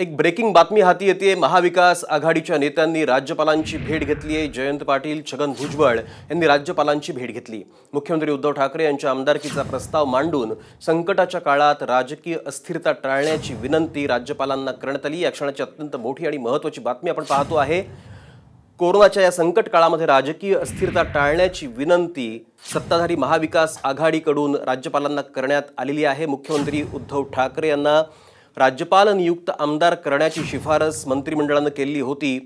एक ब्रेकिंग बातमी हाती येते महाविकास आघाडीच्या नेत्यांनी राज्यपालांची भेट घेतली आहे जयंत पाटील छगन भुजबळ यांनी राज्यपालांची भेट घेतली मुख्यमंत्री उद्धव ठाकरे यांच्या आमदारकीचा प्रस्ताव मांडून संकटाच्या काळात राजकीय अस्थिरता टाळण्याची विनंती राज्यपालांना करण्यात आली या क्षणाची अत्यंत मोठी आणि महत्त्वाची बातमी आपण पाहतो आहे कोरोनाच्या या संकट काळामध्ये राजकीय अस्थिरता टाळण्याची विनंती सत्ताधारी महाविकास आघाडीकडून राज्यपालांना करण्यात आलेली आहे मुख्यमंत्री उद्धव ठाकरे यांना राज्यपाल नियुक्त आमदार करण्याची शिफारस मंत्रिमंडळानं केली होती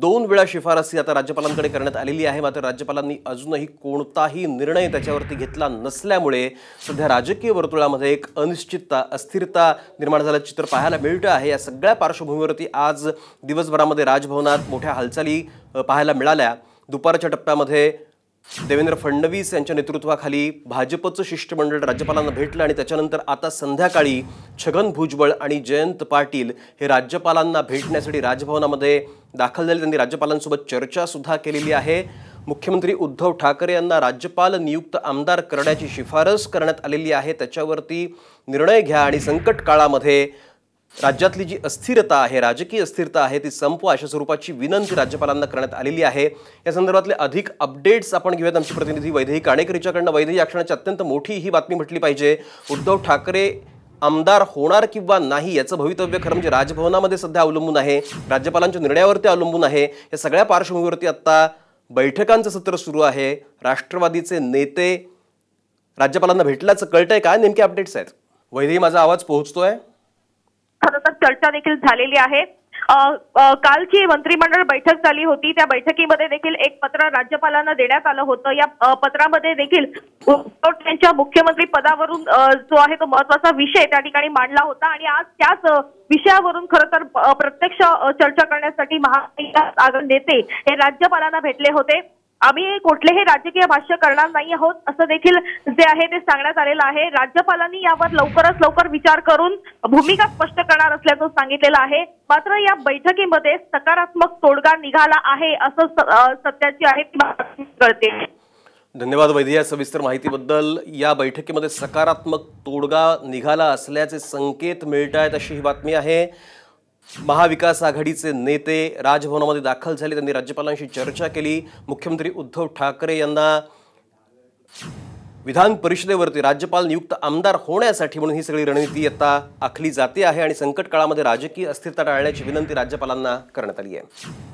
दोन वेळा शिफारस ही आता राज्यपालांकडे करण्यात आलेली आहे मात्र राज्यपालांनी अजूनही कोणताही निर्णय त्याच्यावरती घेतला नसल्यामुळे सध्या राजकीय वर्तुळामध्ये एक अनिश्चितता अस्थिरता निर्माण झाल्याचं चित्र पाहायला मिळतं आहे या सगळ्या पार्श्वभूमीवरती आज दिवसभरामध्ये राजभवनात मोठ्या हालचाली पाहायला मिळाल्या दुपारच्या टप्प्यामध्ये देवेंद्र फडणवीस यांच्या नेतृत्वाखाली भाजपचं शिष्टमंडळ राज्यपालांना भेटलं आणि त्याच्यानंतर आता संध्याकाळी छगन भुजबळ आणि जयंत पाटील हे राज्यपालांना भेटण्यासाठी राजभवनामध्ये दाखल झाले त्यांनी राज्यपालांसोबत चर्चासुद्धा केलेली आहे मुख्यमंत्री उद्धव ठाकरे यांना राज्यपाल नियुक्त आमदार करण्याची शिफारस करण्यात आलेली आहे त्याच्यावरती निर्णय घ्या आणि संकट काळामध्ये राज्यातली जी अस्थिरता आहे राजकीय अस्थिरता आहे ती संपवा अशा स्वरूपाची विनंती राज्यपालांना करण्यात आलेली आहे या संदर्भातले अधिक अपडेट्स आपण घेऊयात आमचे प्रतिनिधी वैदेही काणेकर हिच्याकडनं वैदेही क्षणाची अत्यंत मोठी ही बातमी म्हटली पाहिजे उद्धव ठाकरे आमदार होणार किंवा नाही याचं भवितव्य खरं म्हणजे राजभवनामध्ये सध्या अवलंबून आहे राज्यपालांच्या निर्णयावरती अवलंबून आहे या सगळ्या पार्श्वभूमीवरती आत्ता बैठकांचं सत्र सुरू आहे राष्ट्रवादीचे नेते राज्यपालांना भेटल्याचं कळतंय काय नेमके अपडेट्स आहेत वैदेही माझा आवाज पोहोचतोय खरं तर चर्चा देखील झालेली आहे कालची मंत्रिमंडळ बैठक झाली होती त्या बैठकीमध्ये देखील एक पत्र राज्यपालांना देण्यात आलं होतं या पत्रामध्ये देखील त्यांच्या मुख्यमंत्री पदावरून जो आहे तो महत्वाचा विषय त्या ठिकाणी मांडला होता आणि आज त्याच विषयावरून खर तर प्रत्यक्ष चर्चा करण्यासाठी महाविकास आघाडी नेते हे राज्यपालांना भेटले होते आम्ही कुठलेही राजकीय भाष्य करणार नाही आहोत असं देखील जे आहे ते सांगण्यात आलेलं आहे राज्यपालांनी यावर लवकरच लवकर विचार करून भूमिका स्पष्ट करणार असल्याचं सांगितलेलं आहे मात्र या बैठकीमध्ये सकारात्मक तोडगा निघाला आहे असं सत्याची आहे कळते धन्यवाद वैद्य या सविस्तर माहितीबद्दल या बैठकीमध्ये सकारात्मक तोडगा निघाला असल्याचे संकेत मिळत आहेत अशी ही बातमी आहे महाविकास आघाडीचे नेते राजभवनामध्ये दाखल झाले त्यांनी राज्यपालांशी चर्चा केली मुख्यमंत्री उद्धव ठाकरे यांना विधान परिषदेवरती राज्यपाल नियुक्त आमदार होण्यासाठी म्हणून ही सगळी रणनीती आता आखली जाते आहे आणि संकट काळामध्ये राजकीय अस्थिरता टाळण्याची विनंती राज्यपालांना करण्यात आली आहे